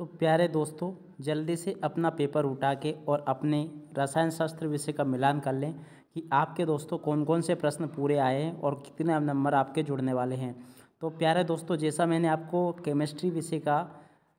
तो प्यारे दोस्तों जल्दी से अपना पेपर उठा के और अपने रसायन शास्त्र विषय का मिलान कर लें कि आपके दोस्तों कौन कौन से प्रश्न पूरे आए हैं और कितने नंबर आपके जुड़ने वाले हैं तो प्यारे दोस्तों जैसा मैंने आपको केमिस्ट्री विषय का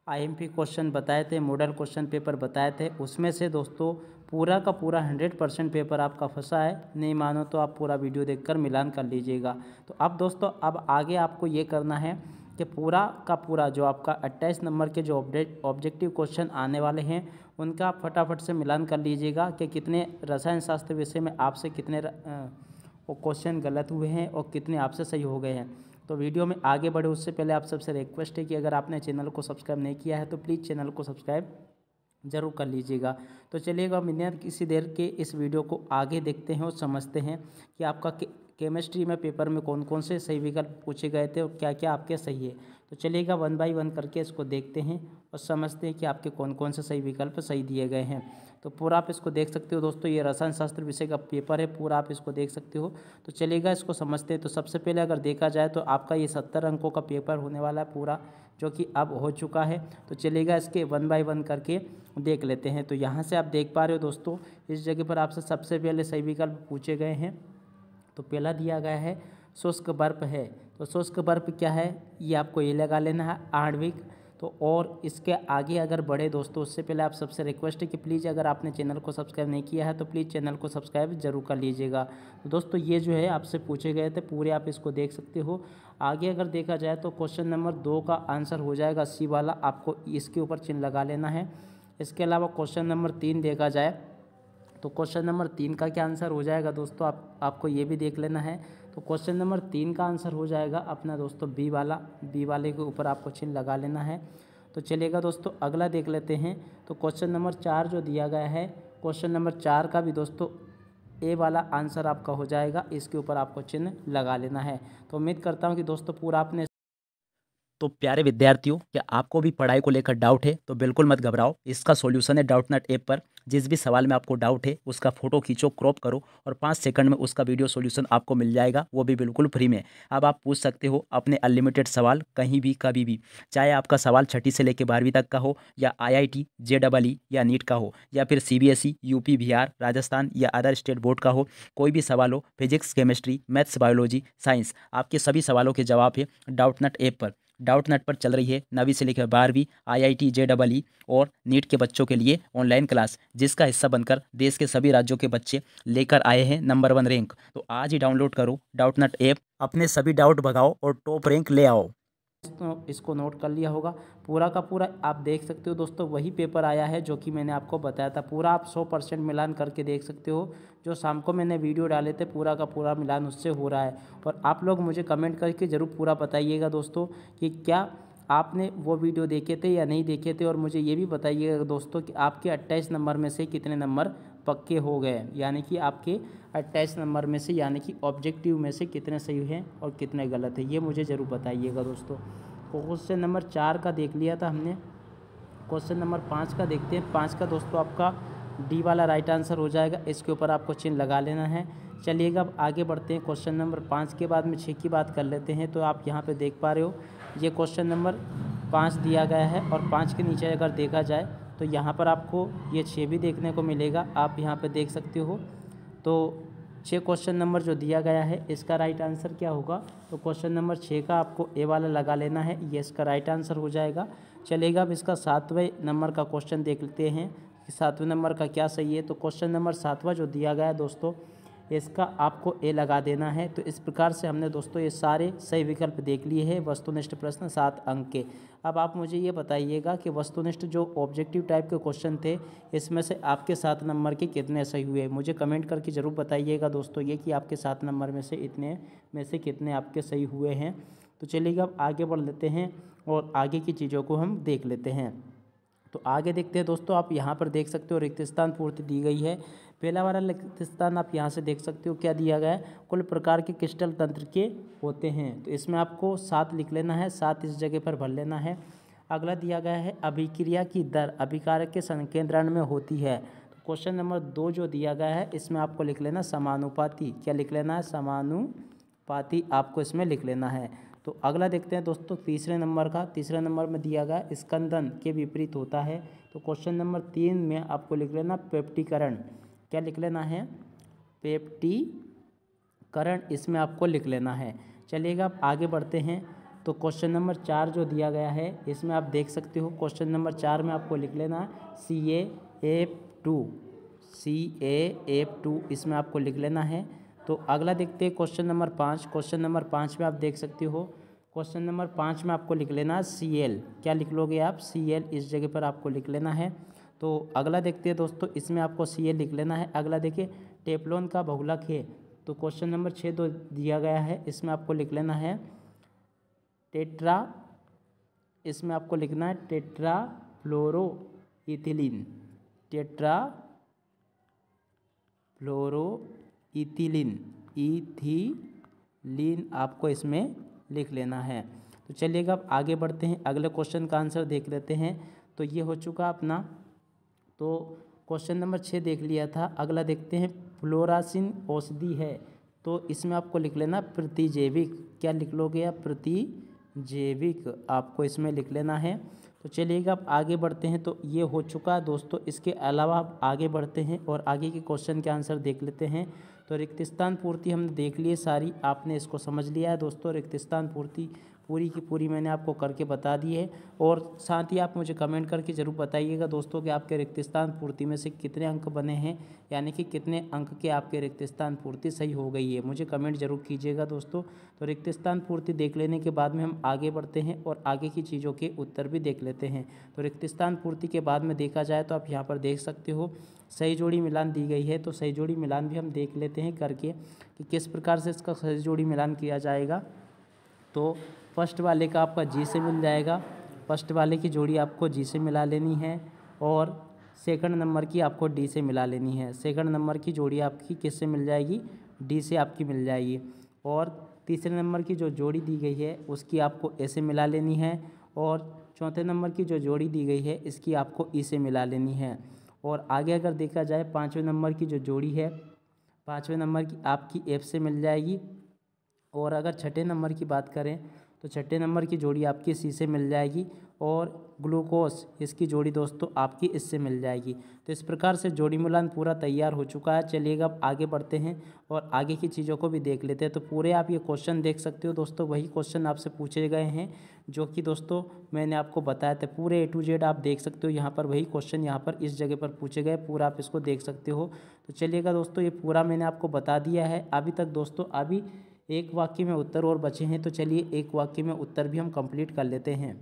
आईएमपी क्वेश्चन बताए थे मॉडल क्वेश्चन पेपर बताए थे उसमें से दोस्तों पूरा का पूरा हंड्रेड परसेंट पेपर आपका फंसा है नहीं मानो तो आप पूरा वीडियो देखकर मिलान कर लीजिएगा तो अब दोस्तों अब आगे आपको ये करना है कि पूरा का पूरा जो आपका अट्ठाईस नंबर के जो ऑब्जेक्ट ऑब्जेक्टिव क्वेश्चन आने वाले हैं उनका फटाफट से मिलान कर लीजिएगा कि कितने रसायन शास्त्र विषय में आपसे कितने क्वेश्चन गलत हुए हैं और कितने आपसे सही हो गए हैं तो वीडियो में आगे बढ़े उससे पहले आप सबसे रिक्वेस्ट है कि अगर आपने चैनल को सब्सक्राइब नहीं किया है तो प्लीज़ चैनल को सब्सक्राइब ज़रूर कर लीजिएगा तो चलिएगा बिना किसी देर के इस वीडियो को आगे देखते हैं और समझते हैं कि आपका केमिस्ट्री में पेपर में कौन कौन से सही विकल्प पूछे गए थे और क्या क्या आपके सही है तो चलिएगा वन बाई वन करके इसको देखते हैं और समझते हैं कि आपके कौन कौन से सही विकल्प सही दिए गए हैं तो पूरा आप इसको देख सकते हो दोस्तों ये रसायन शास्त्र विषय का पेपर है पूरा आप इसको देख सकते हो तो चलेगा इसको समझते हैं तो सबसे पहले अगर देखा जाए तो आपका ये सत्तर अंकों का पेपर होने वाला है पूरा जो कि अब हो चुका है तो चलेगा इसके वन बाय वन करके देख लेते हैं तो यहाँ से आप देख पा रहे हो दोस्तों इस जगह पर आपसे सबसे पहले सही विकल्प पूछे गए हैं तो पहला दिया गया है शुष्क बर्फ है तो शुष्क बर्फ क्या है ये आपको ये लगा लेना है आणविक तो और इसके आगे अगर बढ़े दोस्तों उससे पहले आप सबसे रिक्वेस्ट है कि प्लीज़ अगर आपने चैनल को सब्सक्राइब नहीं किया है तो प्लीज़ चैनल को सब्सक्राइब जरूर कर लीजिएगा तो दोस्तों ये जो है आपसे पूछे गए थे पूरे आप इसको देख सकते हो आगे अगर देखा जाए तो क्वेश्चन नंबर दो का आंसर हो जाएगा सी वाला आपको इसके ऊपर चिन्ह लगा लेना है इसके अलावा क्वेश्चन नंबर तीन देखा जाए तो क्वेश्चन नंबर तीन का क्या आंसर हो जाएगा दोस्तों आप आपको ये भी देख लेना है तो क्वेश्चन नंबर तीन का आंसर हो जाएगा अपना दोस्तों बी वाला बी वाले के ऊपर आपको चिन्ह लगा लेना है तो चलेगा दोस्तों अगला देख लेते हैं तो क्वेश्चन नंबर चार जो दिया गया है क्वेश्चन नंबर चार का भी दोस्तों ए वाला आंसर आपका हो जाएगा इसके ऊपर आपको चिन्ह लगा लेना है तो उम्मीद करता हूँ कि दोस्तों पूरा आपने तो प्यारे विद्यार्थियों क्या आपको भी पढ़ाई को लेकर डाउट है तो बिल्कुल मत घबराओ इसका सॉल्यूशन है डाउट नट ऐप पर जिस भी सवाल में आपको डाउट है उसका फोटो खींचो क्रॉप करो और पाँच सेकंड में उसका वीडियो सॉल्यूशन आपको मिल जाएगा वो भी बिल्कुल फ्री में अब आप पूछ सकते हो अपने अनलिमिटेड सवाल कहीं भी कभी भी चाहे आपका सवाल छठी से लेकर बारहवीं तक का हो या आई I T J double E या नीट का हो या फिर C B S E U P Bihar Rajasthan या अदर स्टेट बोर्ड का हो कोई भी सवाल हो physics chemistry maths biology science आपके सभी सवालों के जवाब है डाउट नट ऐप पर डाउट नेट पर चल रही है नवी से लेकर बारहवीं आईआईटी जे डबल ई और नीट के बच्चों के लिए ऑनलाइन क्लास जिसका हिस्सा बनकर देश के सभी राज्यों के बच्चे लेकर आए हैं नंबर वन रैंक तो आज ही डाउनलोड करो डाउट नेट ऐप अपने सभी डाउट भगाओ और टॉप रैंक ले आओ इसको नोट कर लिया होगा पूरा का पूरा आप देख सकते हो दोस्तों वही पेपर आया है जो कि मैंने आपको बताया था पूरा आप सौ परसेंट मिलान करके देख सकते हो जो शाम को मैंने वीडियो डाले थे पूरा का पूरा मिलान उससे हो रहा है और आप लोग मुझे कमेंट करके ज़रूर पूरा बताइएगा दोस्तों कि क्या आपने वो वीडियो देखे थे या नहीं देखे थे और मुझे ये भी बताइएगा दोस्तों कि आपके अट्ठाईस नंबर में से कितने नंबर पक्के हो गए यानी कि आपके अट्ठाईस नंबर में से यानी कि ऑब्जेक्टिव में से कितने सही हैं और कितने गलत हैं ये मुझे ज़रूर बताइएगा दोस्तों क्वेश्चन नंबर चार का देख लिया था हमने क्वेश्चन नंबर पाँच का देखते हैं पाँच का दोस्तों आपका डी वाला राइट आंसर हो जाएगा इसके ऊपर आपको चिन्ह लगा लेना है चलिएगा अब आगे बढ़ते हैं क्वेश्चन नंबर पाँच के बाद में छः की बात कर लेते हैं तो आप यहाँ पे देख पा रहे हो ये क्वेश्चन नंबर पाँच दिया गया है और पाँच के नीचे अगर देखा जाए तो यहाँ पर आपको ये छः भी देखने को मिलेगा आप यहाँ पर देख सकते हो तो छः क्वेश्चन नंबर जो दिया गया है इसका राइट आंसर क्या होगा तो क्वेश्चन नंबर छः का आपको ए वाला लगा लेना है ये इसका राइट आंसर हो जाएगा चलेगा अब इसका सातवें नंबर का क्वेश्चन देख लेते हैं कि सातवें नंबर का क्या सही है तो क्वेश्चन नंबर सातवा जो दिया गया है दोस्तों इसका आपको ए लगा देना है तो इस प्रकार से हमने दोस्तों ये सारे सही विकल्प देख लिए हैं वस्तुनिष्ठ प्रश्न सात अंक के अब आप मुझे ये बताइएगा कि वस्तुनिष्ठ जो ऑब्जेक्टिव टाइप के क्वेश्चन थे इसमें से आपके सात नंबर के कितने सही हुए मुझे कमेंट करके ज़रूर बताइएगा दोस्तों ये कि आपके सात नंबर में से इतने में से कितने आपके सही हुए हैं तो चलिएगा अब आगे बढ़ लेते हैं और आगे की चीज़ों को हम देख लेते हैं तो आगे देखते हैं दोस्तों आप यहाँ पर देख सकते हो रिक्त स्थान पूर्ति दी गई है पहला वाला रिक्त स्थान आप यहाँ से देख सकते हो क्या दिया गया है कुल प्रकार के क्रिस्टल तंत्र के होते हैं तो इसमें आपको सात लिख लेना है सात इस जगह पर भर लेना है अगला दिया गया है अभिक्रिया की दर अभिकारक के संकेंद्रण में होती है तो क्वेश्चन नंबर दो जो दिया गया है इसमें आपको लिख लेना समानुपाति क्या लिख लेना है समानुपाति आपको इसमें लिख लेना है तो अगला देखते हैं दोस्तों तीसरे नंबर का तीसरे नंबर में दिया गया स्कंदन के विपरीत होता है तो क्वेश्चन नंबर तीन में आपको लिख लेना पेप्टीकरण क्या लिख लेना है पेप्टीकरण इसमें आपको लिख लेना है चलिएगा आप आगे बढ़ते हैं तो क्वेश्चन नंबर चार जो दिया गया है इसमें आप देख सकते हो क्वेश्चन नंबर चार में आपको लिख लेना C A F two C A F two इसमें आपको लिख लेना है तो अगला देखते हैं क्वेश्चन नंबर पाँच क्वेश्चन नंबर पाँच में आप देख सकते हो क्वेश्चन नंबर पाँच में आपको लिख लेना है सी एल क्या लिख लोगे आप सी एल इस जगह पर आपको लिख लेना है तो अगला देखते हैं दोस्तों इसमें आपको सी एल लिख लेना है अगला देखिए टेपलोन का बहुलक है तो क्वेश्चन नंबर छः दो दिया गया है इसमें आपको लिख लेना है टेट्रा इसमें आपको लिखना है tetrafluoroethylene tetrafluoroethylene ethylene आपको इसमें लिख लेना है तो चलिएगा अब आगे बढ़ते हैं अगले क्वेश्चन का आंसर देख लेते हैं तो ये हो चुका अपना तो क्वेश्चन नंबर छः देख लिया था अगला देखते हैं फ्लोरासिन औषधि है तो इसमें आपको लिख लेना प्रतिजैविक क्या लिख लोगे आप प्रतिजैविक आपको इसमें लिख लेना है तो चलिएगा आप आगे बढ़ते हैं तो ये हो चुका है दोस्तों इसके अलावा आप आगे बढ़ते हैं और आगे के क्वेश्चन के आंसर देख लेते हैं तो रिक्तिस्तान पूर्ति हमने देख लिए सारी आपने इसको समझ लिया है दोस्तों रिक्तिस्तान पूर्ति पूरी की पूरी मैंने आपको करके बता दी है और साथ ही आप मुझे कमेंट करके ज़रूर बताइएगा दोस्तों कि आपके रिक्तस्थान पूर्ति में से कितने अंक बने हैं यानी कि कितने अंक के आपके रिक्तस्थान पूर्ति सही हो गई है मुझे कमेंट ज़रूर कीजिएगा दोस्तों तो रिक्तस्थान पूर्ति देख लेने के बाद में हम आगे बढ़ते हैं और आगे की चीज़ों के उत्तर भी देख लेते हैं तो रिक्तस्थान पूर्ति के बाद में देखा जाए तो आप यहाँ पर देख सकते हो सही जोड़ी मिलान दी गई है तो सही जोड़ी मिलान भी हम देख लेते हैं करके कि किस प्रकार से इसका सही जोड़ी मिलान किया जाएगा तो फर्स्ट वाले का आपका जी से मिल जाएगा फर्स्ट वाले की जोड़ी आपको जी से मिला लेनी है और सेकंड नंबर की आपको डी से मिला लेनी है सेकंड नंबर की जोड़ी आपकी किस से मिल जाएगी डी से आपकी मिल जाएगी और तीसरे नंबर की जो जोड़ी दी गई है उसकी आपको ए से मिला लेनी है और चौथे नंबर की जो जोड़ी दी गई है इसकी आपको ई e से मिला लेनी है और आगे अगर देखा जाए पाँचवें नंबर की जो जोड़ी है पाँचवें नंबर की आपकी एफ से मिल जाएगी और अगर छठे नंबर की बात करें तो छठे नंबर की जोड़ी आपकी इसी से मिल जाएगी और ग्लूकोस इसकी जोड़ी दोस्तों आपकी इससे मिल जाएगी तो इस प्रकार से जोड़ी मिलान पूरा तैयार हो चुका है चलिएगा अब आगे बढ़ते हैं और आगे की चीज़ों को भी देख लेते हैं तो पूरे आप ये क्वेश्चन देख सकते हो दोस्तों वही क्वेश्चन आपसे पूछे गए हैं जो कि दोस्तों मैंने आपको बताया था पूरे ए टू जेड आप देख सकते हो यहाँ पर वही क्वेश्चन यहाँ पर इस जगह पर पूछे गए पूरा आप इसको देख सकते हो तो चलिएगा दोस्तों ये पूरा मैंने आपको बता दिया है अभी तक दोस्तों अभी एक वाक्य में उत्तर और बचे हैं तो चलिए एक वाक्य में उत्तर भी हम कंप्लीट कर लेते हैं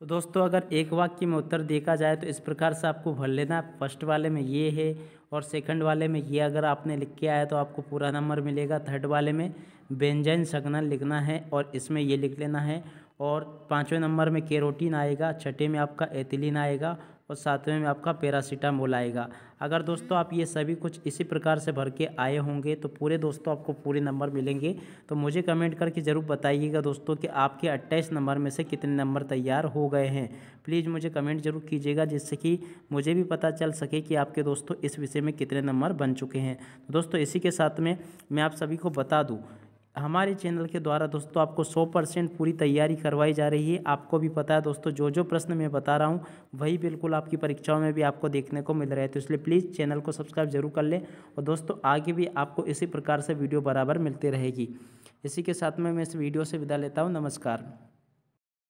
तो दोस्तों अगर एक वाक्य में उत्तर देखा जाए तो इस प्रकार से आपको भर लेना फर्स्ट वाले में ये है और सेकंड वाले में ये अगर आपने लिख के आया तो आपको पूरा नंबर मिलेगा थर्ड वाले में व्यंजन सगना लिखना है और इसमें ये लिख लेना है और पाँचवें नंबर में केरोटीन आएगा छठे में आपका एथिलीन आएगा और सातवें में आपका पैरासीटामोल आएगा अगर दोस्तों आप ये सभी कुछ इसी प्रकार से भर के आए होंगे तो पूरे दोस्तों आपको पूरे नंबर मिलेंगे तो मुझे कमेंट करके ज़रूर बताइएगा दोस्तों कि आपके अट्ठाईस नंबर में से कितने नंबर तैयार हो गए हैं प्लीज़ मुझे कमेंट जरूर कीजिएगा जिससे कि मुझे भी पता चल सके कि आपके दोस्तों इस विषय में कितने नंबर बन चुके हैं तो दोस्तों इसी के साथ में मैं आप सभी को बता दूँ हमारे चैनल के द्वारा दोस्तों आपको 100 परसेंट पूरी तैयारी करवाई जा रही है आपको भी पता है दोस्तों जो जो प्रश्न मैं बता रहा हूँ वही बिल्कुल आपकी परीक्षाओं में भी आपको देखने को मिल रहा है तो इसलिए प्लीज़ चैनल को सब्सक्राइब जरूर कर लें और दोस्तों आगे भी आपको इसी प्रकार से वीडियो बराबर मिलती रहेगी इसी के साथ में मैं इस वीडियो से विदा लेता हूँ नमस्कार